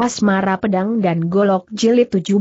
Asmara Pedang dan Golok Jelit 17.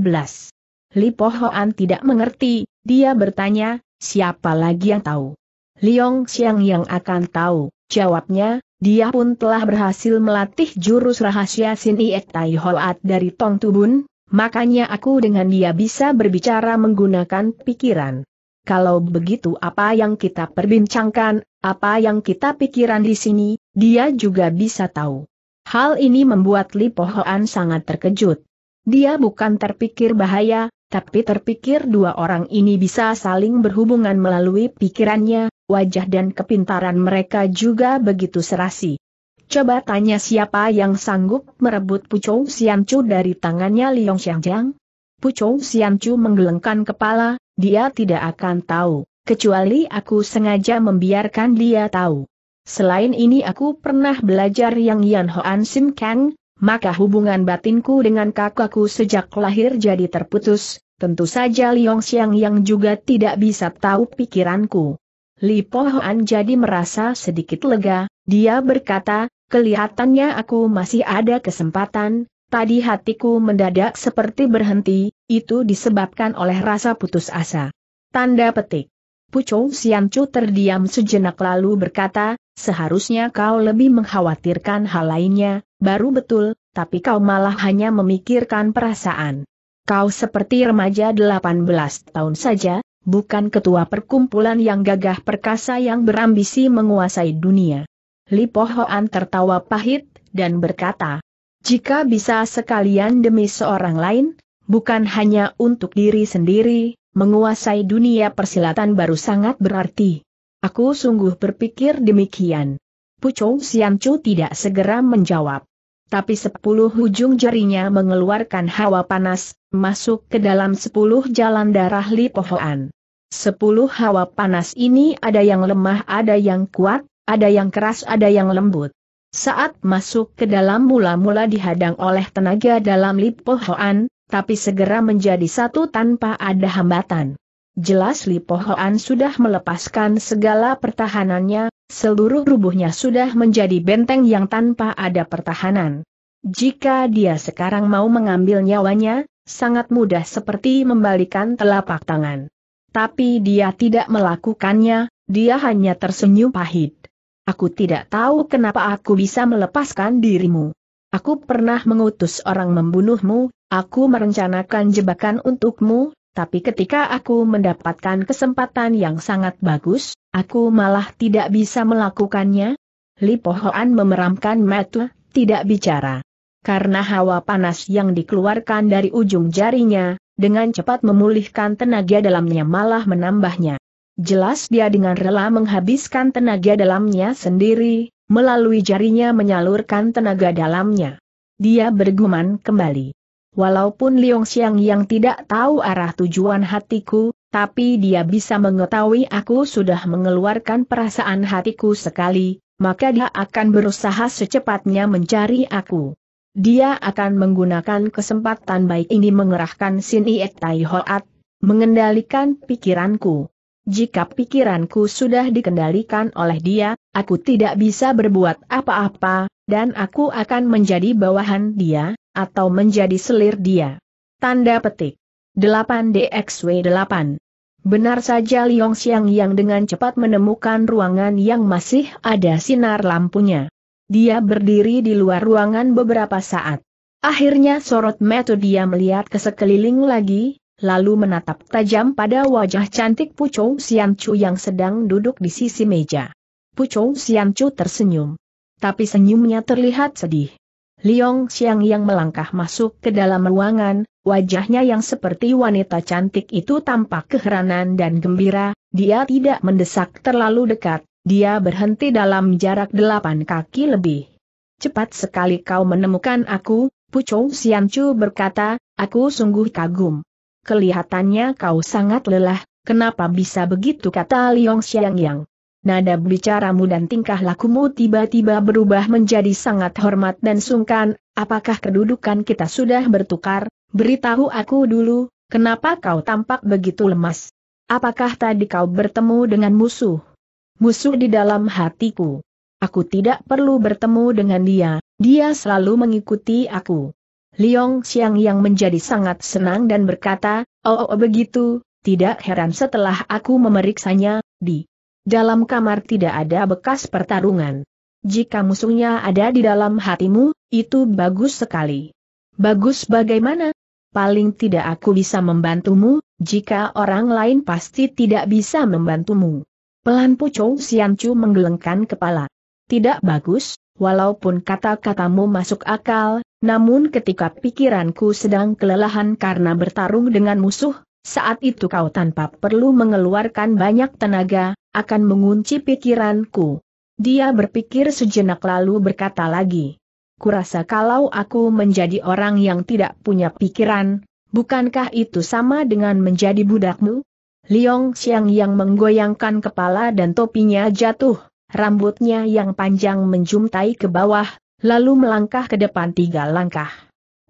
Lipo Hoan tidak mengerti, dia bertanya, siapa lagi yang tahu? Liong Xiang yang akan tahu, jawabnya, dia pun telah berhasil melatih jurus rahasia Sin Iek Tai Hoat dari Tong Tubun, makanya aku dengan dia bisa berbicara menggunakan pikiran. Kalau begitu apa yang kita perbincangkan, apa yang kita pikiran di sini, dia juga bisa tahu. Hal ini membuat Li Pohoan sangat terkejut. Dia bukan terpikir bahaya, tapi terpikir dua orang ini bisa saling berhubungan melalui pikirannya, wajah dan kepintaran mereka juga begitu serasi. Coba tanya siapa yang sanggup merebut Pucung Siancu dari tangannya Liong Xiangjiang? Pucung Siancu menggelengkan kepala, dia tidak akan tahu, kecuali aku sengaja membiarkan dia tahu. Selain ini aku pernah belajar yang Yan Hoan Sim Kang, maka hubungan batinku dengan kakakku sejak lahir jadi terputus, tentu saja Liong Xiang yang juga tidak bisa tahu pikiranku. Li Po Hoan jadi merasa sedikit lega, dia berkata, kelihatannya aku masih ada kesempatan, tadi hatiku mendadak seperti berhenti, itu disebabkan oleh rasa putus asa. Tanda petik. Pucung Siancu terdiam sejenak lalu berkata, seharusnya kau lebih mengkhawatirkan hal lainnya, baru betul, tapi kau malah hanya memikirkan perasaan. Kau seperti remaja 18 tahun saja, bukan ketua perkumpulan yang gagah perkasa yang berambisi menguasai dunia. Lipo Hoan tertawa pahit, dan berkata, jika bisa sekalian demi seorang lain, bukan hanya untuk diri sendiri, menguasai dunia persilatan baru sangat berarti. Aku sungguh berpikir demikian. Pucung Siancu tidak segera menjawab. Tapi sepuluh ujung jarinya mengeluarkan hawa panas, masuk ke dalam sepuluh jalan darah Li Sepuluh hawa panas ini ada yang lemah ada yang kuat, ada yang keras ada yang lembut. Saat masuk ke dalam mula-mula dihadang oleh tenaga dalam Li tapi segera menjadi satu tanpa ada hambatan. Jelas Lipo Hoan sudah melepaskan segala pertahanannya, seluruh rubuhnya sudah menjadi benteng yang tanpa ada pertahanan. Jika dia sekarang mau mengambil nyawanya, sangat mudah seperti membalikan telapak tangan. Tapi dia tidak melakukannya, dia hanya tersenyum pahit. Aku tidak tahu kenapa aku bisa melepaskan dirimu. Aku pernah mengutus orang membunuhmu, Aku merencanakan jebakan untukmu, tapi ketika aku mendapatkan kesempatan yang sangat bagus, aku malah tidak bisa melakukannya. Lipohoan Hoan memeramkan mata, tidak bicara. Karena hawa panas yang dikeluarkan dari ujung jarinya, dengan cepat memulihkan tenaga dalamnya malah menambahnya. Jelas dia dengan rela menghabiskan tenaga dalamnya sendiri, melalui jarinya menyalurkan tenaga dalamnya. Dia bergumam kembali. Walaupun Liong Xiang yang tidak tahu arah tujuan hatiku, tapi dia bisa mengetahui aku sudah mengeluarkan perasaan hatiku sekali, maka dia akan berusaha secepatnya mencari aku. Dia akan menggunakan kesempatan baik ini mengerahkan Sin Iet Tai Hoat, mengendalikan pikiranku. Jika pikiranku sudah dikendalikan oleh dia, aku tidak bisa berbuat apa-apa, dan aku akan menjadi bawahan dia, atau menjadi selir dia. Tanda petik. 8 DXW 8. Benar saja Liong Xiang yang dengan cepat menemukan ruangan yang masih ada sinar lampunya. Dia berdiri di luar ruangan beberapa saat. Akhirnya sorot mata dia melihat ke sekeliling lagi, lalu menatap tajam pada wajah cantik Pucou Chu yang sedang duduk di sisi meja. Pucou Chu tersenyum. Tapi senyumnya terlihat sedih. Liong Xiang yang melangkah masuk ke dalam ruangan, wajahnya yang seperti wanita cantik itu tampak keheranan dan gembira, dia tidak mendesak terlalu dekat, dia berhenti dalam jarak delapan kaki lebih. Cepat sekali kau menemukan aku, Xiang Chu berkata, aku sungguh kagum. Kelihatannya kau sangat lelah, kenapa bisa begitu kata Liong Xiang Yang nada bicaramu dan tingkah lakumu tiba-tiba berubah menjadi sangat hormat dan sungkan, apakah kedudukan kita sudah bertukar, beritahu aku dulu, kenapa kau tampak begitu lemas? Apakah tadi kau bertemu dengan musuh? Musuh di dalam hatiku. Aku tidak perlu bertemu dengan dia, dia selalu mengikuti aku. Liong Xiang yang menjadi sangat senang dan berkata, oh, oh begitu, tidak heran setelah aku memeriksanya, di dalam kamar tidak ada bekas pertarungan. Jika musuhnya ada di dalam hatimu, itu bagus sekali. Bagus bagaimana? Paling tidak aku bisa membantumu, jika orang lain pasti tidak bisa membantumu. Pelan Pucou Siancu menggelengkan kepala. Tidak bagus, walaupun kata-katamu masuk akal, namun ketika pikiranku sedang kelelahan karena bertarung dengan musuh, saat itu kau tanpa perlu mengeluarkan banyak tenaga, akan mengunci pikiranku. Dia berpikir sejenak lalu berkata lagi. Kurasa kalau aku menjadi orang yang tidak punya pikiran, bukankah itu sama dengan menjadi budakmu? Liong Xiang yang menggoyangkan kepala dan topinya jatuh, rambutnya yang panjang menjuntai ke bawah, lalu melangkah ke depan tiga langkah.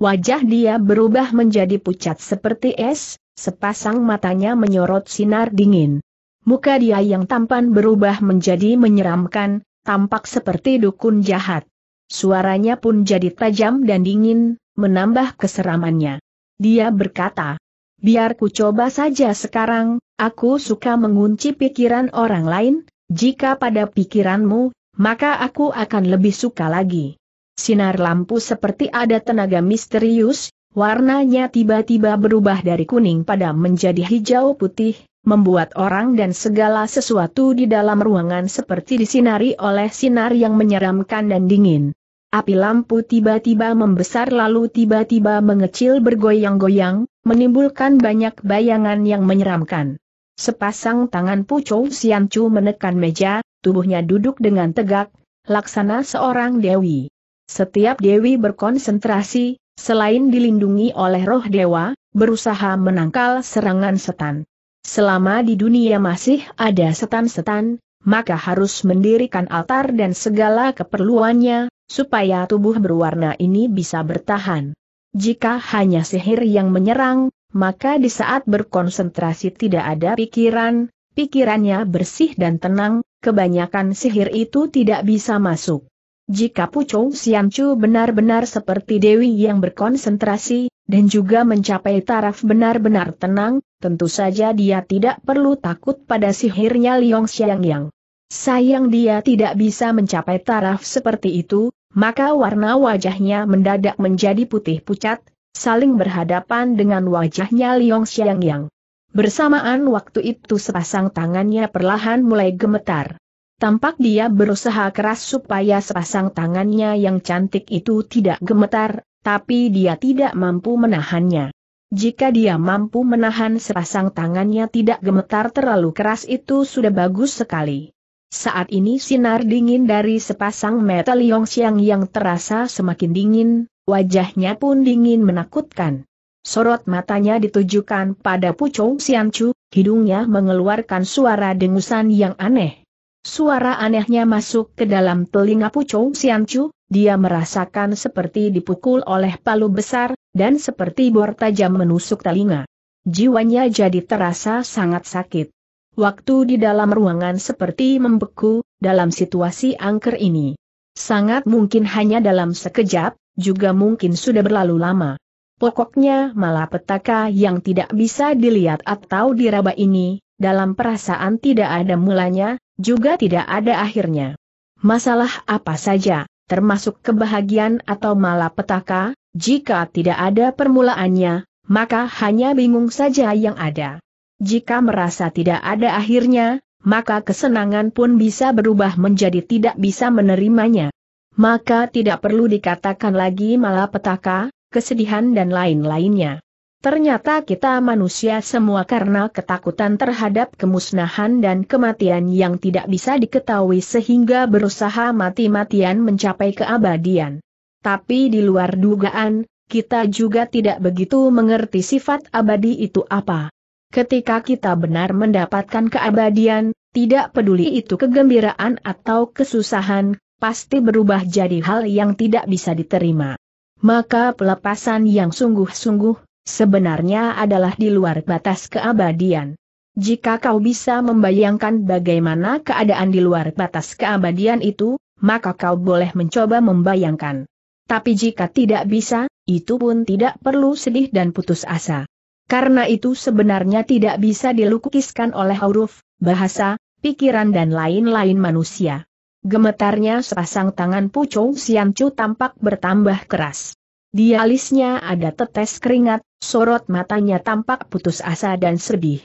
Wajah dia berubah menjadi pucat seperti es, sepasang matanya menyorot sinar dingin muka dia yang tampan berubah menjadi menyeramkan, tampak seperti dukun jahat. Suaranya pun jadi tajam dan dingin, menambah keseramannya. Dia berkata, biar ku coba saja sekarang, aku suka mengunci pikiran orang lain, jika pada pikiranmu, maka aku akan lebih suka lagi. Sinar lampu seperti ada tenaga misterius, warnanya tiba-tiba berubah dari kuning pada menjadi hijau putih, membuat orang dan segala sesuatu di dalam ruangan seperti disinari oleh sinar yang menyeramkan dan dingin. Api lampu tiba-tiba membesar lalu tiba-tiba mengecil bergoyang-goyang, menimbulkan banyak bayangan yang menyeramkan. Sepasang tangan pucuk Siancu menekan meja, tubuhnya duduk dengan tegak, laksana seorang dewi. Setiap dewi berkonsentrasi, selain dilindungi oleh roh dewa, berusaha menangkal serangan setan. Selama di dunia masih ada setan-setan, maka harus mendirikan altar dan segala keperluannya, supaya tubuh berwarna ini bisa bertahan. Jika hanya sihir yang menyerang, maka di saat berkonsentrasi tidak ada pikiran, pikirannya bersih dan tenang, kebanyakan sihir itu tidak bisa masuk. Jika Pucung Siangcu benar-benar seperti Dewi yang berkonsentrasi, dan juga mencapai taraf benar-benar tenang, tentu saja dia tidak perlu takut pada sihirnya Liong Xiang Yang. Sayang dia tidak bisa mencapai taraf seperti itu, maka warna wajahnya mendadak menjadi putih pucat, saling berhadapan dengan wajahnya Liong Xiang Yang. Bersamaan waktu itu sepasang tangannya perlahan mulai gemetar. Tampak dia berusaha keras supaya sepasang tangannya yang cantik itu tidak gemetar, tapi dia tidak mampu menahannya. Jika dia mampu menahan sepasang tangannya tidak gemetar terlalu keras itu sudah bagus sekali. Saat ini sinar dingin dari sepasang mata Liong Xiang yang terasa semakin dingin, wajahnya pun dingin menakutkan. Sorot matanya ditujukan pada Pucong Chu, hidungnya mengeluarkan suara dengusan yang aneh. Suara anehnya masuk ke dalam telinga Pucou Siancu, dia merasakan seperti dipukul oleh palu besar, dan seperti bor tajam menusuk telinga. Jiwanya jadi terasa sangat sakit. Waktu di dalam ruangan seperti membeku, dalam situasi angker ini. Sangat mungkin hanya dalam sekejap, juga mungkin sudah berlalu lama. Pokoknya malah petaka yang tidak bisa dilihat atau diraba ini, dalam perasaan tidak ada mulanya, juga tidak ada akhirnya. Masalah apa saja, termasuk kebahagiaan atau malapetaka, jika tidak ada permulaannya, maka hanya bingung saja yang ada. Jika merasa tidak ada akhirnya, maka kesenangan pun bisa berubah menjadi tidak bisa menerimanya. Maka tidak perlu dikatakan lagi malapetaka, kesedihan dan lain-lainnya. Ternyata kita manusia semua karena ketakutan terhadap kemusnahan dan kematian yang tidak bisa diketahui sehingga berusaha mati-matian mencapai keabadian. Tapi di luar dugaan, kita juga tidak begitu mengerti sifat abadi itu apa. Ketika kita benar mendapatkan keabadian, tidak peduli itu kegembiraan atau kesusahan, pasti berubah jadi hal yang tidak bisa diterima. Maka pelepasan yang sungguh-sungguh sebenarnya adalah di luar batas keabadian. Jika kau bisa membayangkan bagaimana keadaan di luar batas keabadian itu, maka kau boleh mencoba membayangkan. Tapi jika tidak bisa, itu pun tidak perlu sedih dan putus asa. Karena itu sebenarnya tidak bisa dilukiskan oleh huruf, bahasa, pikiran dan lain-lain manusia. Gemetarnya sepasang tangan Pucung cu tampak bertambah keras. Di alisnya ada tetes keringat, Sorot matanya tampak putus asa dan sedih.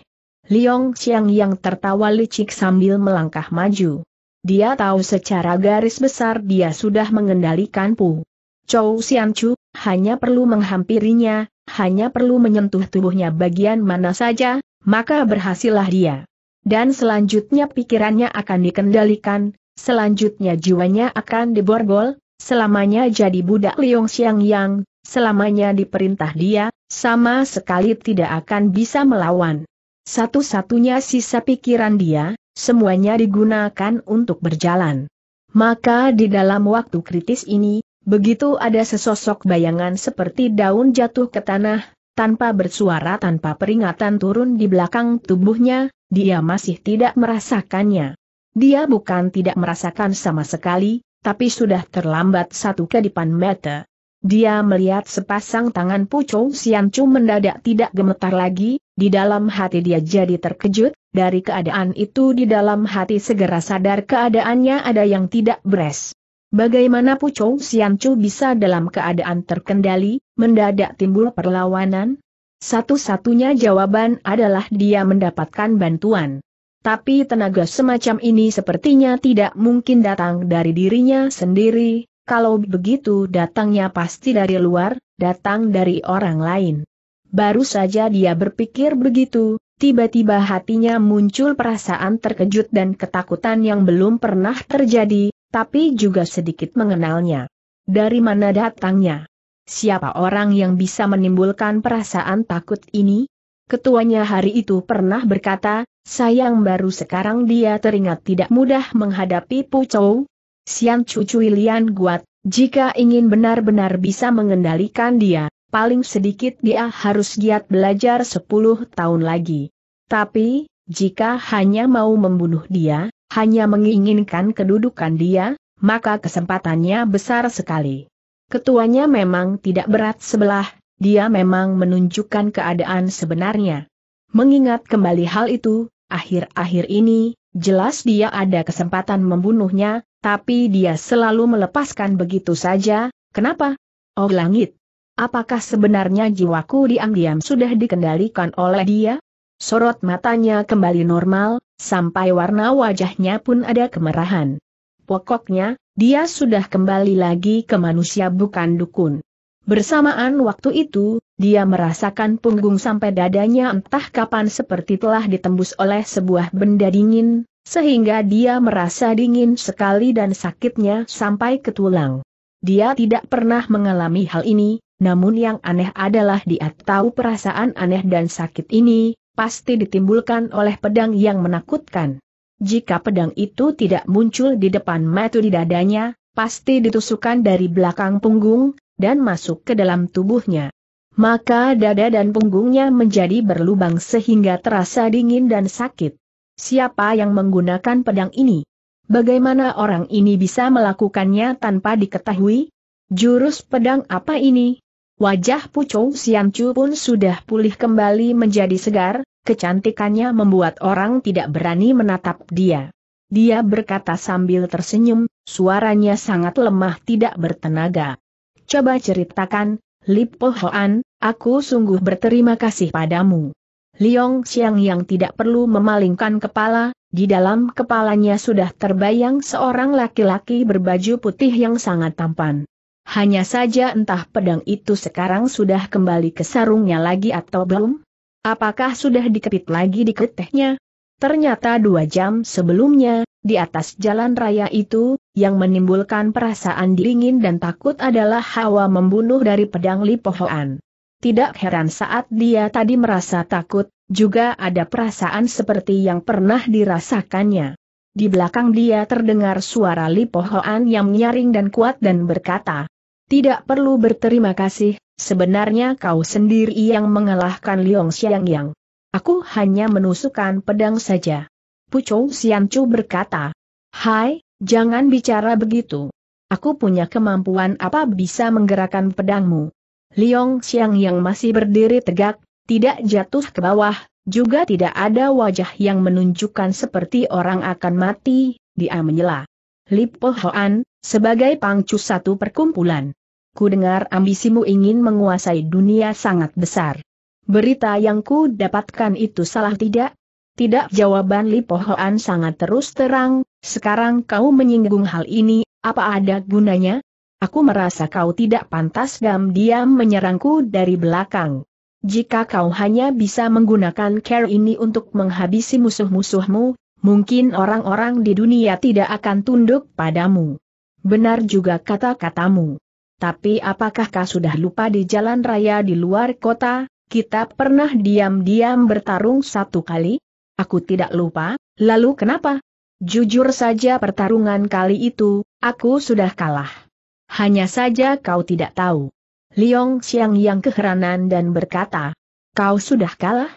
Liong Xiang yang tertawa licik sambil melangkah maju. Dia tahu secara garis besar dia sudah mengendalikan Pu. Chou Xianchu, hanya perlu menghampirinya, hanya perlu menyentuh tubuhnya bagian mana saja, maka berhasillah dia. Dan selanjutnya pikirannya akan dikendalikan, selanjutnya jiwanya akan diborgol, selamanya jadi budak Liong Xiang Yang, selamanya diperintah dia, sama sekali tidak akan bisa melawan. Satu-satunya sisa pikiran dia, semuanya digunakan untuk berjalan. Maka di dalam waktu kritis ini, begitu ada sesosok bayangan seperti daun jatuh ke tanah, tanpa bersuara tanpa peringatan turun di belakang tubuhnya, dia masih tidak merasakannya. Dia bukan tidak merasakan sama sekali, tapi sudah terlambat satu kedipan meter. Dia melihat sepasang tangan Sian Siancu mendadak tidak gemetar lagi, di dalam hati dia jadi terkejut, dari keadaan itu di dalam hati segera sadar keadaannya ada yang tidak beres. Bagaimana Sian Siancu bisa dalam keadaan terkendali, mendadak timbul perlawanan? Satu-satunya jawaban adalah dia mendapatkan bantuan. Tapi tenaga semacam ini sepertinya tidak mungkin datang dari dirinya sendiri, kalau begitu datangnya pasti dari luar, datang dari orang lain. Baru saja dia berpikir begitu, tiba-tiba hatinya muncul perasaan terkejut dan ketakutan yang belum pernah terjadi, tapi juga sedikit mengenalnya. Dari mana datangnya? Siapa orang yang bisa menimbulkan perasaan takut ini? Ketuanya hari itu pernah berkata, sayang baru sekarang dia teringat tidak mudah menghadapi Pucou, Siang cucu Ilian Guat, jika ingin benar-benar bisa mengendalikan dia, paling sedikit dia harus giat belajar 10 tahun lagi. Tapi, jika hanya mau membunuh dia, hanya menginginkan kedudukan dia, maka kesempatannya besar sekali. Ketuanya memang tidak berat sebelah, dia memang menunjukkan keadaan sebenarnya. Mengingat kembali hal itu, akhir-akhir ini, Jelas dia ada kesempatan membunuhnya, tapi dia selalu melepaskan begitu saja, kenapa? Oh langit! Apakah sebenarnya jiwaku diam-diam sudah dikendalikan oleh dia? Sorot matanya kembali normal, sampai warna wajahnya pun ada kemerahan. Pokoknya, dia sudah kembali lagi ke manusia bukan dukun. Bersamaan waktu itu, dia merasakan punggung sampai dadanya entah kapan seperti telah ditembus oleh sebuah benda dingin, sehingga dia merasa dingin sekali dan sakitnya sampai ke tulang. Dia tidak pernah mengalami hal ini, namun yang aneh adalah dia tahu perasaan aneh dan sakit ini, pasti ditimbulkan oleh pedang yang menakutkan. Jika pedang itu tidak muncul di depan mata di dadanya, pasti ditusukan dari belakang punggung, dan masuk ke dalam tubuhnya maka dada dan punggungnya menjadi berlubang sehingga terasa dingin dan sakit. Siapa yang menggunakan pedang ini? Bagaimana orang ini bisa melakukannya tanpa diketahui? Jurus pedang apa ini? Wajah Pucung Siancu pun sudah pulih kembali menjadi segar, kecantikannya membuat orang tidak berani menatap dia. Dia berkata sambil tersenyum, suaranya sangat lemah tidak bertenaga. Coba ceritakan, Lip Po oh Hoan, aku sungguh berterima kasih padamu. Liong Xiang yang tidak perlu memalingkan kepala, di dalam kepalanya sudah terbayang seorang laki-laki berbaju putih yang sangat tampan. Hanya saja entah pedang itu sekarang sudah kembali ke sarungnya lagi atau belum? Apakah sudah dikepit lagi di ketehnya? Ternyata dua jam sebelumnya, di atas jalan raya itu, yang menimbulkan perasaan dingin dan takut adalah hawa membunuh dari pedang Lipohoan. Tidak heran saat dia tadi merasa takut, juga ada perasaan seperti yang pernah dirasakannya. Di belakang dia terdengar suara Lipohoan yang nyaring dan kuat dan berkata, Tidak perlu berterima kasih, sebenarnya kau sendiri yang mengalahkan Liong Xiang Yang. Aku hanya menusukkan pedang saja. Pucung Chu berkata, Hai, Jangan bicara begitu. Aku punya kemampuan apa bisa menggerakkan pedangmu. Liong Xiang yang masih berdiri tegak, tidak jatuh ke bawah, juga tidak ada wajah yang menunjukkan seperti orang akan mati, dia menyela. Lipo Hoan, sebagai pangcu satu perkumpulan. Ku dengar ambisimu ingin menguasai dunia sangat besar. Berita yang ku dapatkan itu salah tidak? Tidak jawaban Lipo Hoan sangat terus terang, sekarang kau menyinggung hal ini, apa ada gunanya? Aku merasa kau tidak pantas dan diam menyerangku dari belakang. Jika kau hanya bisa menggunakan care ini untuk menghabisi musuh-musuhmu, mungkin orang-orang di dunia tidak akan tunduk padamu. Benar juga kata-katamu. Tapi apakah kau sudah lupa di jalan raya di luar kota, kita pernah diam-diam bertarung satu kali? Aku tidak lupa, lalu kenapa? Jujur saja pertarungan kali itu, aku sudah kalah. Hanya saja kau tidak tahu. Liong Xiang yang keheranan dan berkata, kau sudah kalah?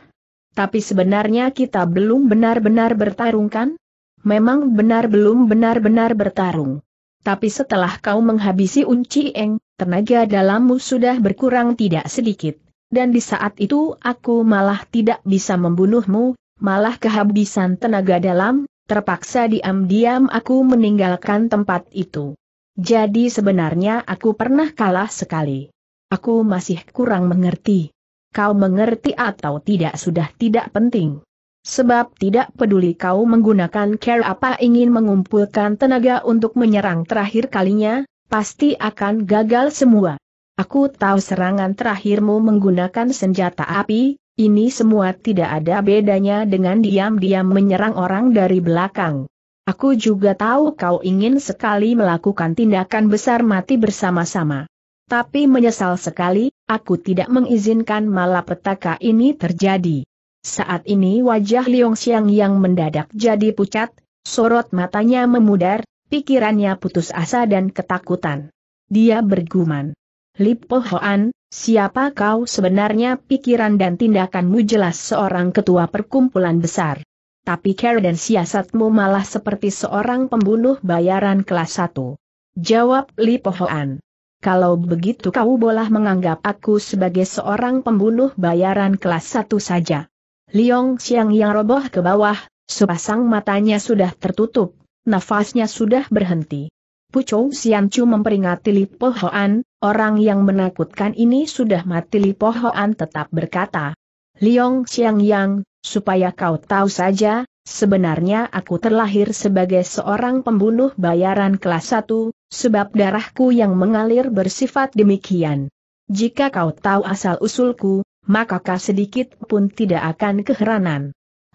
Tapi sebenarnya kita belum benar-benar bertarung kan? Memang benar belum benar-benar bertarung. Tapi setelah kau menghabisi Unci Eng, tenaga dalammu sudah berkurang tidak sedikit. Dan di saat itu aku malah tidak bisa membunuhmu, malah kehabisan tenaga dalam, terpaksa diam-diam aku meninggalkan tempat itu. Jadi sebenarnya aku pernah kalah sekali. Aku masih kurang mengerti. Kau mengerti atau tidak sudah tidak penting. Sebab tidak peduli kau menggunakan care apa ingin mengumpulkan tenaga untuk menyerang terakhir kalinya, pasti akan gagal semua. Aku tahu serangan terakhirmu menggunakan senjata api, ini semua tidak ada bedanya dengan diam-diam menyerang orang dari belakang. Aku juga tahu kau ingin sekali melakukan tindakan besar mati bersama-sama. Tapi menyesal sekali, aku tidak mengizinkan malapetaka ini terjadi. Saat ini wajah Liong Xiang yang mendadak jadi pucat, sorot matanya memudar, pikirannya putus asa dan ketakutan. Dia bergumam, Lip Pohoan, Siapa kau sebenarnya pikiran dan tindakanmu jelas seorang ketua perkumpulan besar. Tapi care dan siasatmu malah seperti seorang pembunuh bayaran kelas 1. Jawab Li Pohoan. Kalau begitu kau boleh menganggap aku sebagai seorang pembunuh bayaran kelas 1 saja. Liong Xiang yang roboh ke bawah, sepasang matanya sudah tertutup, nafasnya sudah berhenti. Pucou Chu memperingati Li Pohoan, orang yang menakutkan ini sudah mati Li Pohoan tetap berkata. Liong Xiang Yang, supaya kau tahu saja, sebenarnya aku terlahir sebagai seorang pembunuh bayaran kelas 1, sebab darahku yang mengalir bersifat demikian. Jika kau tahu asal-usulku, maka kau sedikit pun tidak akan keheranan.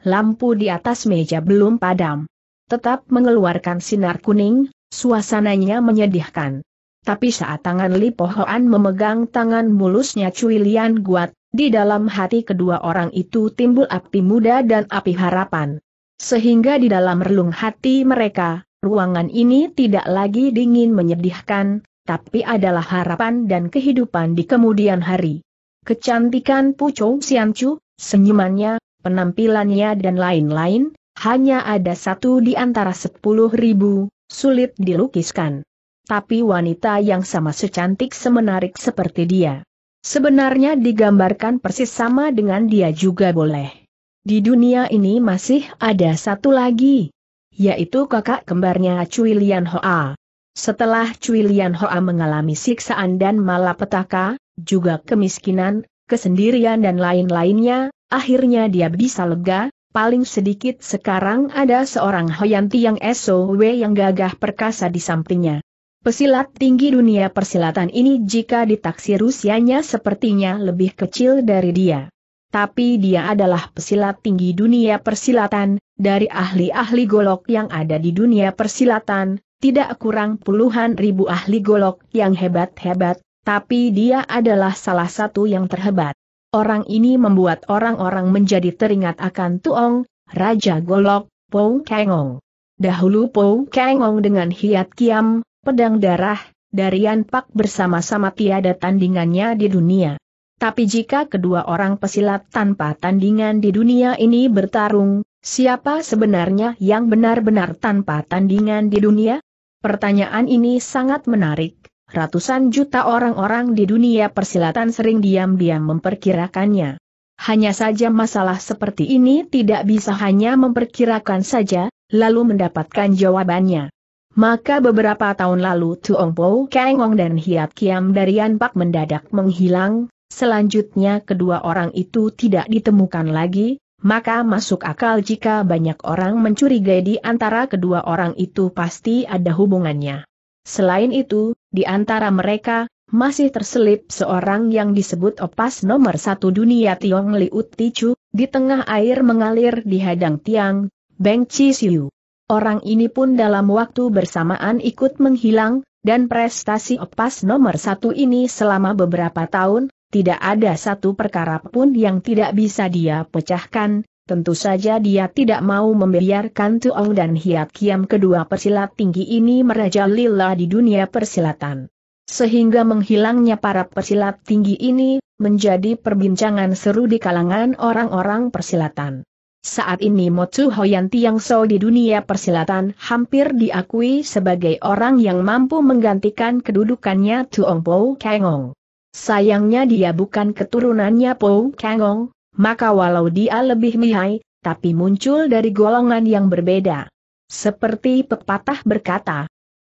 Lampu di atas meja belum padam. Tetap mengeluarkan sinar kuning, Suasananya menyedihkan. Tapi saat tangan Li Pohoan memegang tangan mulusnya Cui Lian Guat, di dalam hati kedua orang itu timbul api muda dan api harapan. Sehingga di dalam relung hati mereka, ruangan ini tidak lagi dingin menyedihkan, tapi adalah harapan dan kehidupan di kemudian hari. Kecantikan Pucung Siancu, senyumannya, penampilannya dan lain-lain, hanya ada satu di antara sepuluh ribu, sulit dilukiskan. Tapi wanita yang sama secantik semenarik seperti dia. Sebenarnya digambarkan persis sama dengan dia juga boleh. Di dunia ini masih ada satu lagi, yaitu kakak kembarnya Cui Lian Hoa. Setelah Cui Lian Hoa mengalami siksaan dan malapetaka, juga kemiskinan, kesendirian dan lain-lainnya, akhirnya dia bisa lega, paling sedikit sekarang ada seorang Hoyanti yang SOW yang gagah perkasa di sampingnya. Pesilat tinggi dunia persilatan ini jika ditaksir usianya sepertinya lebih kecil dari dia. Tapi dia adalah pesilat tinggi dunia persilatan, dari ahli-ahli golok yang ada di dunia persilatan, tidak kurang puluhan ribu ahli golok yang hebat-hebat, tapi dia adalah salah satu yang terhebat. Orang ini membuat orang-orang menjadi teringat akan Tuong, Raja Golok, Pong Kengong. Dahulu Pong Kengong dengan hiat kiam, pedang darah, dari Pak bersama-sama tiada tandingannya di dunia. Tapi jika kedua orang pesilat tanpa tandingan di dunia ini bertarung, siapa sebenarnya yang benar-benar tanpa tandingan di dunia? Pertanyaan ini sangat menarik, ratusan juta orang-orang di dunia persilatan sering diam-diam memperkirakannya. Hanya saja masalah seperti ini tidak bisa hanya memperkirakan saja, lalu mendapatkan jawabannya. Maka beberapa tahun lalu Tuong Po Kengong dan Hiat Kiam dari Pak mendadak menghilang, selanjutnya kedua orang itu tidak ditemukan lagi, maka masuk akal jika banyak orang mencurigai di antara kedua orang itu pasti ada hubungannya. Selain itu, di antara mereka, masih terselip seorang yang disebut opas nomor satu dunia Tiong Liut Tichu, di tengah air mengalir di hadang tiang, Beng Chi Siu. Orang ini pun dalam waktu bersamaan ikut menghilang, dan prestasi opas nomor satu ini selama beberapa tahun, tidak ada satu perkara pun yang tidak bisa dia pecahkan, Tentu saja dia tidak mau membiarkan Tuong dan Hiat Kiam kedua persilat tinggi ini merajalela di dunia persilatan. Sehingga menghilangnya para persilat tinggi ini, menjadi perbincangan seru di kalangan orang-orang persilatan. Saat ini Motsu Hoyan Tiang So di dunia persilatan hampir diakui sebagai orang yang mampu menggantikan kedudukannya Tuong Po Kangong. Sayangnya dia bukan keturunannya Po Kangong, maka walau dia lebih mihai, tapi muncul dari golongan yang berbeda. Seperti pepatah berkata,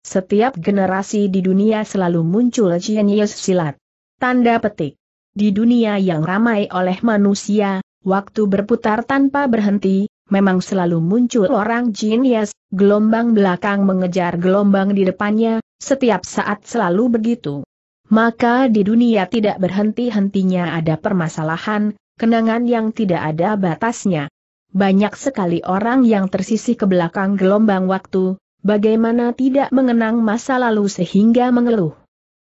setiap generasi di dunia selalu muncul jenius silat. Tanda petik. Di dunia yang ramai oleh manusia, waktu berputar tanpa berhenti, memang selalu muncul orang jenius, gelombang belakang mengejar gelombang di depannya, setiap saat selalu begitu. Maka di dunia tidak berhenti-hentinya ada permasalahan, kenangan yang tidak ada batasnya. Banyak sekali orang yang tersisih ke belakang gelombang waktu, bagaimana tidak mengenang masa lalu sehingga mengeluh.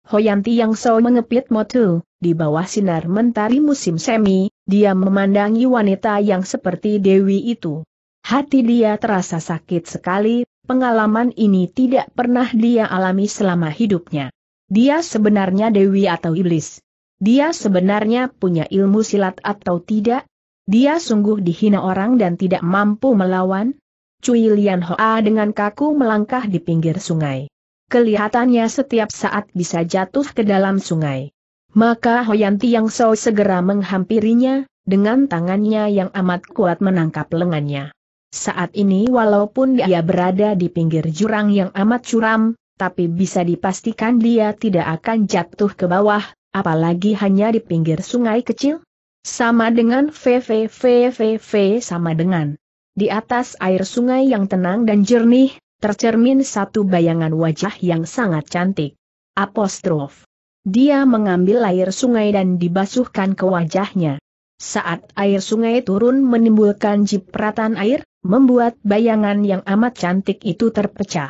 Hoyanti yang so mengepit motul, di bawah sinar mentari musim semi, dia memandangi wanita yang seperti Dewi itu. Hati dia terasa sakit sekali, pengalaman ini tidak pernah dia alami selama hidupnya. Dia sebenarnya Dewi atau Iblis. Dia sebenarnya punya ilmu silat atau tidak? Dia sungguh dihina orang dan tidak mampu melawan? Cui Lian Hoa dengan kaku melangkah di pinggir sungai. Kelihatannya setiap saat bisa jatuh ke dalam sungai. Maka Hoyanti Yang so segera menghampirinya, dengan tangannya yang amat kuat menangkap lengannya. Saat ini walaupun dia berada di pinggir jurang yang amat curam, tapi bisa dipastikan dia tidak akan jatuh ke bawah, apalagi hanya di pinggir sungai kecil? Sama dengan VVVVV sama dengan. Di atas air sungai yang tenang dan jernih, tercermin satu bayangan wajah yang sangat cantik. Apostrof. Dia mengambil air sungai dan dibasuhkan ke wajahnya. Saat air sungai turun menimbulkan jipratan air, membuat bayangan yang amat cantik itu terpecah.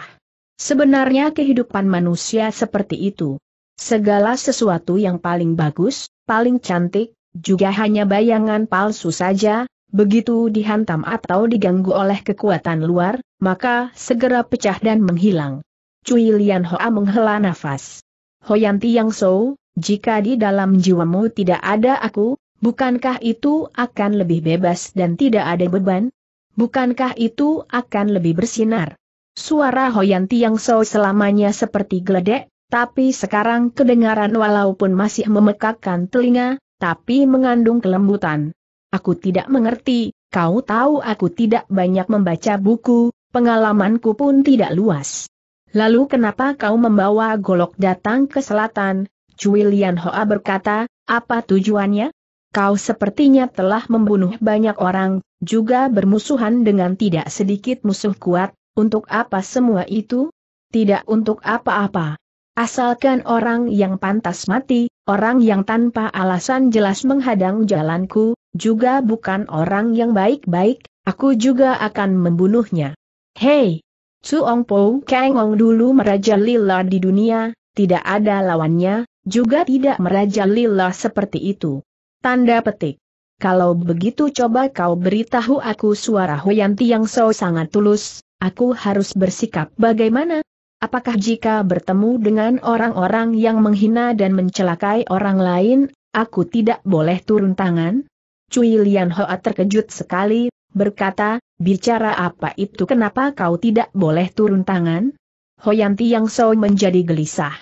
Sebenarnya kehidupan manusia seperti itu. Segala sesuatu yang paling bagus, paling cantik, juga hanya bayangan palsu saja, begitu dihantam atau diganggu oleh kekuatan luar, maka segera pecah dan menghilang. Cui Lian Hoa menghela nafas. Hoyanti Yang So, jika di dalam jiwamu tidak ada aku, bukankah itu akan lebih bebas dan tidak ada beban? Bukankah itu akan lebih bersinar? Suara Hoyanti Yang So selamanya seperti geledek, tapi sekarang kedengaran walaupun masih memekakkan telinga, tapi mengandung kelembutan. Aku tidak mengerti, kau tahu aku tidak banyak membaca buku, pengalamanku pun tidak luas. Lalu kenapa kau membawa golok datang ke selatan? Cui Lian Hoa berkata, apa tujuannya? Kau sepertinya telah membunuh banyak orang, juga bermusuhan dengan tidak sedikit musuh kuat, untuk apa semua itu? Tidak untuk apa-apa. Asalkan orang yang pantas mati, orang yang tanpa alasan jelas menghadang jalanku, juga bukan orang yang baik-baik, aku juga akan membunuhnya. Hei! Suong Po Kengong dulu Lila di dunia, tidak ada lawannya, juga tidak Lila seperti itu. Tanda petik. Kalau begitu coba kau beritahu aku suara Hoyanti yang so sangat tulus, aku harus bersikap bagaimana? Apakah jika bertemu dengan orang-orang yang menghina dan mencelakai orang lain, aku tidak boleh turun tangan? Cui Lian Hoa terkejut sekali, berkata, bicara apa itu kenapa kau tidak boleh turun tangan? Hoyanti Yang So menjadi gelisah.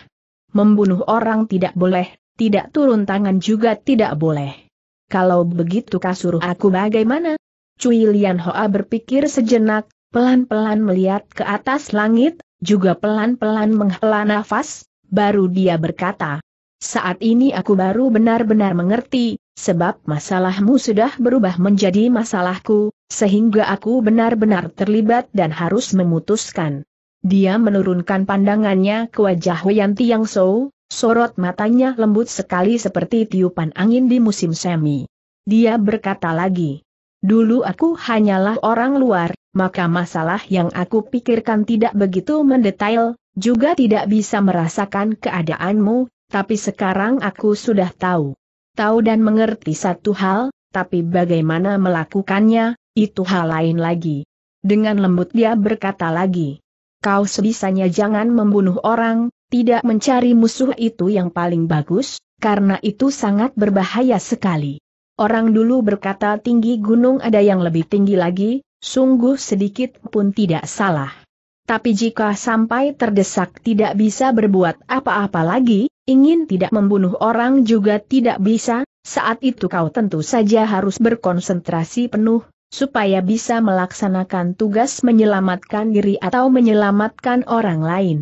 Membunuh orang tidak boleh, tidak turun tangan juga tidak boleh. Kalau begitu suruh aku bagaimana? Cui Lian Hoa berpikir sejenak, pelan-pelan melihat ke atas langit, juga pelan-pelan menghela nafas, baru dia berkata, saat ini aku baru benar-benar mengerti, sebab masalahmu sudah berubah menjadi masalahku, sehingga aku benar-benar terlibat dan harus memutuskan. Dia menurunkan pandangannya ke wajah Wiyanti yang So, sorot matanya lembut sekali seperti tiupan angin di musim semi. Dia berkata lagi, Dulu aku hanyalah orang luar, maka masalah yang aku pikirkan tidak begitu mendetail, juga tidak bisa merasakan keadaanmu, tapi sekarang aku sudah tahu. Tahu dan mengerti satu hal, tapi bagaimana melakukannya, itu hal lain lagi. Dengan lembut dia berkata lagi. Kau sebisanya jangan membunuh orang, tidak mencari musuh itu yang paling bagus, karena itu sangat berbahaya sekali. Orang dulu berkata tinggi gunung ada yang lebih tinggi lagi, sungguh sedikit pun tidak salah. Tapi jika sampai terdesak tidak bisa berbuat apa-apa lagi, ingin tidak membunuh orang juga tidak bisa, saat itu kau tentu saja harus berkonsentrasi penuh, supaya bisa melaksanakan tugas menyelamatkan diri atau menyelamatkan orang lain.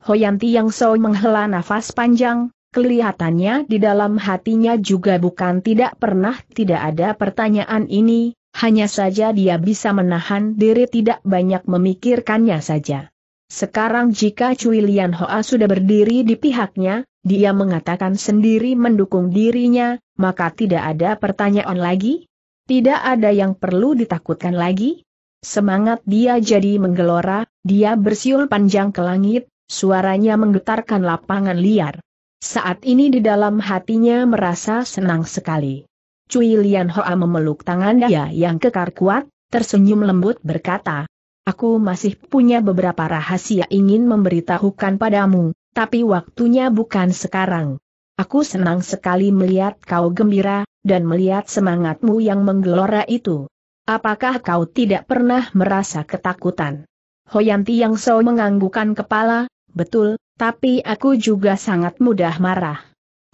Hoyanti Yang So menghela nafas panjang, Kelihatannya di dalam hatinya juga bukan tidak pernah tidak ada pertanyaan ini, hanya saja dia bisa menahan diri tidak banyak memikirkannya saja. Sekarang jika Cui Lian Hoa sudah berdiri di pihaknya, dia mengatakan sendiri mendukung dirinya, maka tidak ada pertanyaan lagi? Tidak ada yang perlu ditakutkan lagi? Semangat dia jadi menggelora, dia bersiul panjang ke langit, suaranya menggetarkan lapangan liar. Saat ini di dalam hatinya merasa senang sekali. Cui Lian Hoa memeluk tangan dia yang kekar kuat, tersenyum lembut berkata, Aku masih punya beberapa rahasia ingin memberitahukan padamu, tapi waktunya bukan sekarang. Aku senang sekali melihat kau gembira, dan melihat semangatmu yang menggelora itu. Apakah kau tidak pernah merasa ketakutan? Hoyanti Yang So menganggukan kepala, Betul, tapi aku juga sangat mudah marah.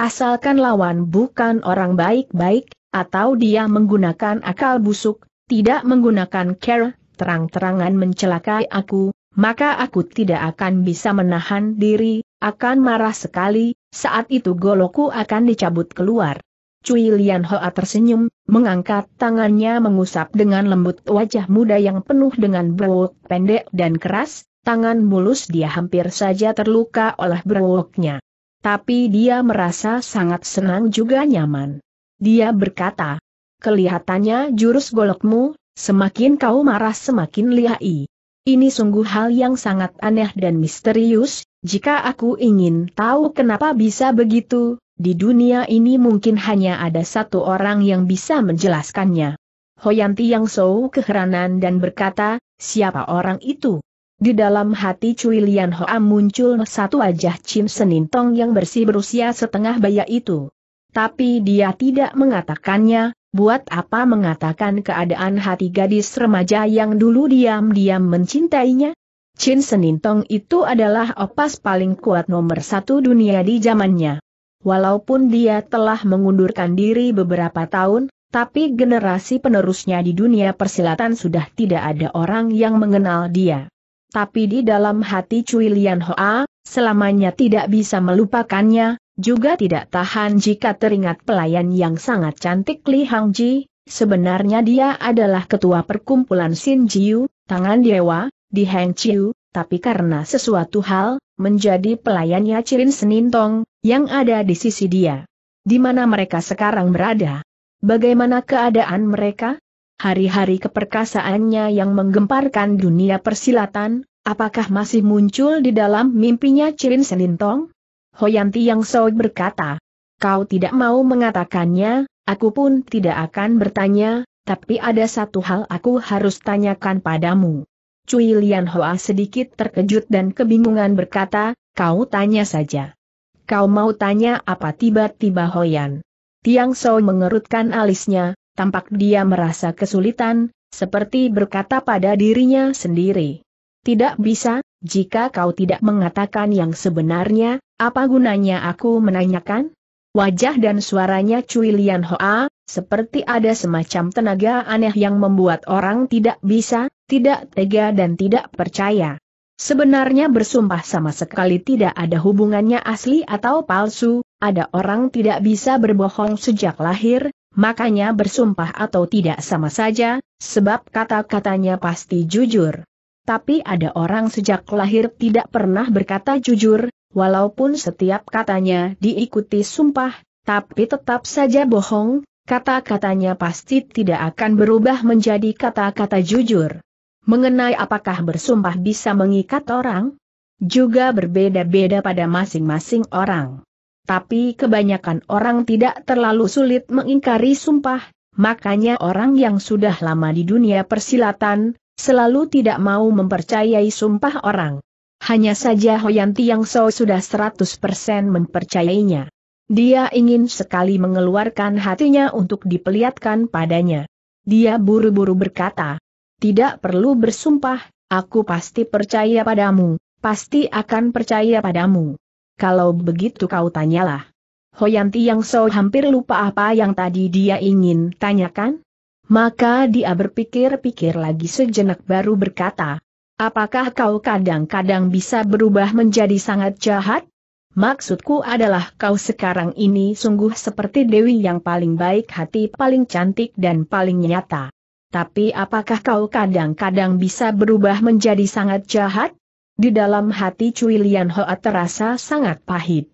Asalkan lawan bukan orang baik-baik, atau dia menggunakan akal busuk, tidak menggunakan care, terang-terangan mencelakai aku, maka aku tidak akan bisa menahan diri, akan marah sekali, saat itu goloku akan dicabut keluar. Cui Lian Hoa tersenyum, mengangkat tangannya mengusap dengan lembut wajah muda yang penuh dengan bau pendek dan keras, tangan mulus dia hampir saja terluka oleh berwoknya. Tapi dia merasa sangat senang juga nyaman. Dia berkata, kelihatannya jurus golokmu, semakin kau marah semakin lihai. Ini sungguh hal yang sangat aneh dan misterius, jika aku ingin tahu kenapa bisa begitu, di dunia ini mungkin hanya ada satu orang yang bisa menjelaskannya. Hoyanti Yang Sou keheranan dan berkata, siapa orang itu? Di dalam hati Cui Lian Hoa muncul satu wajah Senin Senintong yang bersih berusia setengah baya itu. Tapi dia tidak mengatakannya, buat apa mengatakan keadaan hati gadis remaja yang dulu diam-diam mencintainya? Chin Senintong itu adalah opas paling kuat nomor satu dunia di zamannya. Walaupun dia telah mengundurkan diri beberapa tahun, tapi generasi penerusnya di dunia persilatan sudah tidak ada orang yang mengenal dia. Tapi di dalam hati Cui Lian Hoa, selamanya tidak bisa melupakannya, juga tidak tahan jika teringat pelayan yang sangat cantik Li Hang Ji, sebenarnya dia adalah ketua perkumpulan Xin Jiu, tangan dewa, di Hang Chiu, tapi karena sesuatu hal, menjadi pelayannya Cirin Senintong, yang ada di sisi dia. Di mana mereka sekarang berada? Bagaimana keadaan mereka? Hari-hari keperkasaannya yang menggemparkan dunia persilatan, apakah masih muncul di dalam mimpinya Cirin Selintong? Hoyanti Yang Soe berkata, kau tidak mau mengatakannya, aku pun tidak akan bertanya, tapi ada satu hal aku harus tanyakan padamu. Cui Lian Hoa sedikit terkejut dan kebingungan berkata, kau tanya saja. Kau mau tanya apa tiba-tiba Hoyan? Tiang Soe mengerutkan alisnya, tampak dia merasa kesulitan, seperti berkata pada dirinya sendiri. Tidak bisa, jika kau tidak mengatakan yang sebenarnya, apa gunanya aku menanyakan? Wajah dan suaranya Cui Lian Hoa, seperti ada semacam tenaga aneh yang membuat orang tidak bisa, tidak tega dan tidak percaya. Sebenarnya bersumpah sama sekali tidak ada hubungannya asli atau palsu, ada orang tidak bisa berbohong sejak lahir, makanya bersumpah atau tidak sama saja, sebab kata-katanya pasti jujur. Tapi ada orang sejak lahir tidak pernah berkata jujur, walaupun setiap katanya diikuti sumpah, tapi tetap saja bohong, kata-katanya pasti tidak akan berubah menjadi kata-kata jujur. Mengenai apakah bersumpah bisa mengikat orang? Juga berbeda-beda pada masing-masing orang. Tapi kebanyakan orang tidak terlalu sulit mengingkari sumpah, makanya orang yang sudah lama di dunia persilatan, selalu tidak mau mempercayai sumpah orang. Hanya saja Hoyanti yang so sudah 100% mempercayainya. Dia ingin sekali mengeluarkan hatinya untuk dipelihatkan padanya. Dia buru-buru berkata, tidak perlu bersumpah, aku pasti percaya padamu, pasti akan percaya padamu kalau begitu kau tanyalah. Hoyanti yang so hampir lupa apa yang tadi dia ingin tanyakan. Maka dia berpikir-pikir lagi sejenak baru berkata, Apakah kau kadang-kadang bisa berubah menjadi sangat jahat? Maksudku adalah kau sekarang ini sungguh seperti Dewi yang paling baik hati, paling cantik dan paling nyata. Tapi apakah kau kadang-kadang bisa berubah menjadi sangat jahat? Di dalam hati Cui Lian Hoa terasa sangat pahit.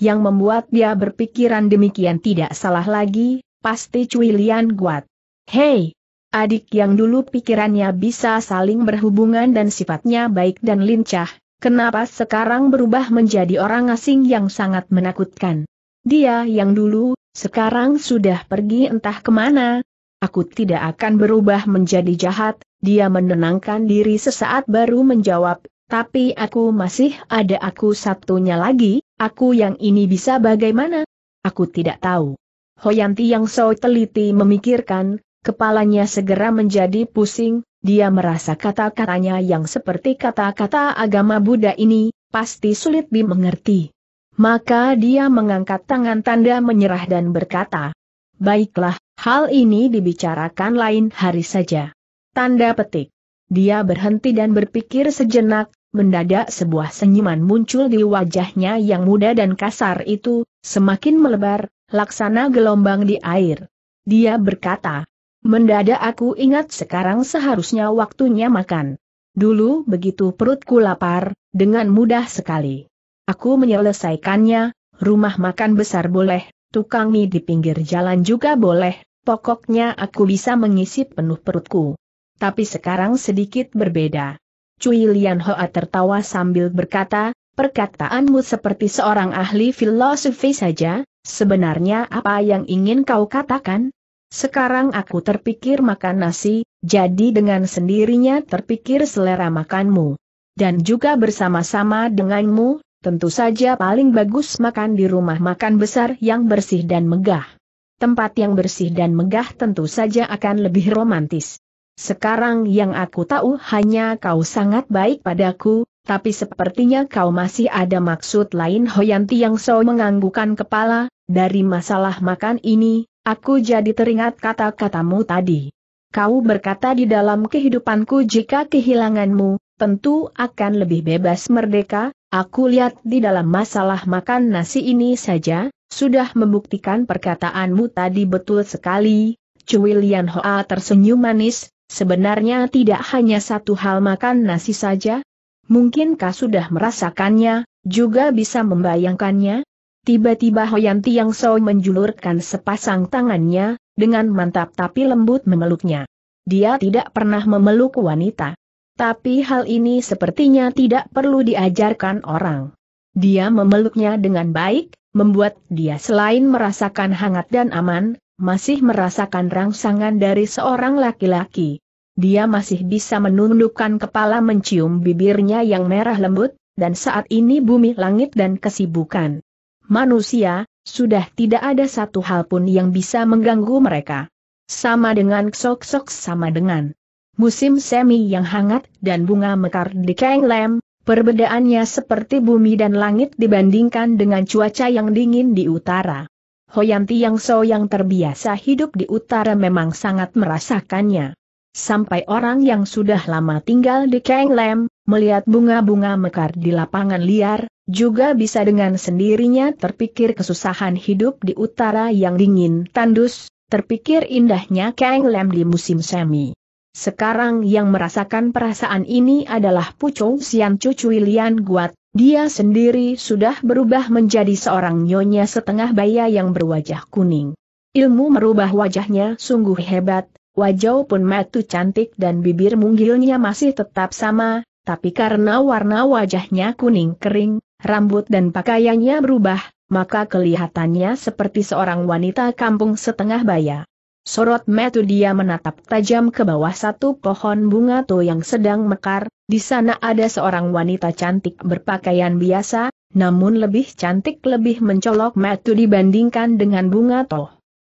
Yang membuat dia berpikiran demikian tidak salah lagi, pasti Cui Lian Guat. Hei, adik yang dulu pikirannya bisa saling berhubungan dan sifatnya baik dan lincah, kenapa sekarang berubah menjadi orang asing yang sangat menakutkan? Dia yang dulu, sekarang sudah pergi entah kemana. Aku tidak akan berubah menjadi jahat, dia menenangkan diri sesaat baru menjawab, tapi aku masih ada aku satunya lagi, aku yang ini bisa bagaimana? Aku tidak tahu. Hoyanti yang so teliti memikirkan, kepalanya segera menjadi pusing, dia merasa kata-katanya yang seperti kata-kata agama Buddha ini, pasti sulit dimengerti. Maka dia mengangkat tangan tanda menyerah dan berkata, Baiklah, hal ini dibicarakan lain hari saja. Tanda petik. Dia berhenti dan berpikir sejenak, mendadak sebuah senyuman muncul di wajahnya yang muda dan kasar itu, semakin melebar, laksana gelombang di air. Dia berkata, mendadak aku ingat sekarang seharusnya waktunya makan. Dulu begitu perutku lapar, dengan mudah sekali. Aku menyelesaikannya, rumah makan besar boleh, tukang mie di pinggir jalan juga boleh, pokoknya aku bisa mengisi penuh perutku. Tapi sekarang sedikit berbeda. Cui Lian Hoa tertawa sambil berkata, perkataanmu seperti seorang ahli filosofi saja, sebenarnya apa yang ingin kau katakan? Sekarang aku terpikir makan nasi, jadi dengan sendirinya terpikir selera makanmu. Dan juga bersama-sama denganmu, tentu saja paling bagus makan di rumah makan besar yang bersih dan megah. Tempat yang bersih dan megah tentu saja akan lebih romantis. Sekarang yang aku tahu hanya kau sangat baik padaku, tapi sepertinya kau masih ada maksud lain Hoyanti yang so menganggukan kepala, dari masalah makan ini, aku jadi teringat kata-katamu tadi. Kau berkata di dalam kehidupanku jika kehilanganmu, tentu akan lebih bebas merdeka, aku lihat di dalam masalah makan nasi ini saja, sudah membuktikan perkataanmu tadi betul sekali, Cui Lian Hoa tersenyum manis, Sebenarnya tidak hanya satu hal makan nasi saja. Mungkinkah sudah merasakannya, juga bisa membayangkannya? Tiba-tiba Hoyanti yang Soi menjulurkan sepasang tangannya, dengan mantap tapi lembut memeluknya. Dia tidak pernah memeluk wanita. Tapi hal ini sepertinya tidak perlu diajarkan orang. Dia memeluknya dengan baik, membuat dia selain merasakan hangat dan aman, masih merasakan rangsangan dari seorang laki-laki. Dia masih bisa menundukkan kepala mencium bibirnya yang merah lembut, dan saat ini bumi langit dan kesibukan. Manusia, sudah tidak ada satu hal pun yang bisa mengganggu mereka. Sama dengan sok-sok sama dengan musim semi yang hangat dan bunga mekar di Kang Lem, perbedaannya seperti bumi dan langit dibandingkan dengan cuaca yang dingin di utara. Hoyanti yang So yang terbiasa hidup di utara memang sangat merasakannya. Sampai orang yang sudah lama tinggal di Kang Lam, melihat bunga-bunga mekar di lapangan liar, juga bisa dengan sendirinya terpikir kesusahan hidup di utara yang dingin tandus, terpikir indahnya Kang Lam di musim semi. Sekarang yang merasakan perasaan ini adalah Pucung Sian Cucu Lian Guat, dia sendiri sudah berubah menjadi seorang nyonya setengah baya yang berwajah kuning. Ilmu merubah wajahnya sungguh hebat, wajah pun matu cantik dan bibir munggilnya masih tetap sama, tapi karena warna wajahnya kuning kering, rambut dan pakaiannya berubah, maka kelihatannya seperti seorang wanita kampung setengah baya. Sorot metu dia menatap tajam ke bawah satu pohon bunga to yang sedang mekar, di sana ada seorang wanita cantik berpakaian biasa, namun lebih cantik lebih mencolok metu dibandingkan dengan bunga to.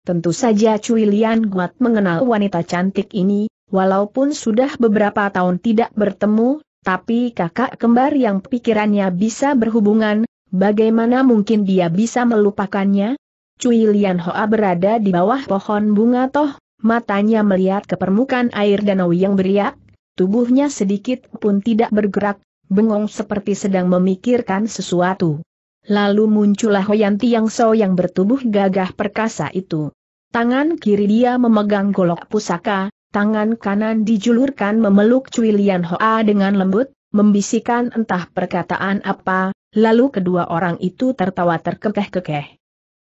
Tentu saja Cui Lian Guat mengenal wanita cantik ini, walaupun sudah beberapa tahun tidak bertemu, tapi kakak kembar yang pikirannya bisa berhubungan, bagaimana mungkin dia bisa melupakannya? Cui Lian Hoa berada di bawah pohon bunga toh, matanya melihat ke permukaan air danau yang beriak, tubuhnya sedikit pun tidak bergerak, bengong seperti sedang memikirkan sesuatu. Lalu muncullah Hoyan Yang So yang bertubuh gagah perkasa itu. Tangan kiri dia memegang golok pusaka, tangan kanan dijulurkan memeluk Cui Lian Hoa dengan lembut, membisikkan entah perkataan apa, lalu kedua orang itu tertawa terkekeh-kekeh.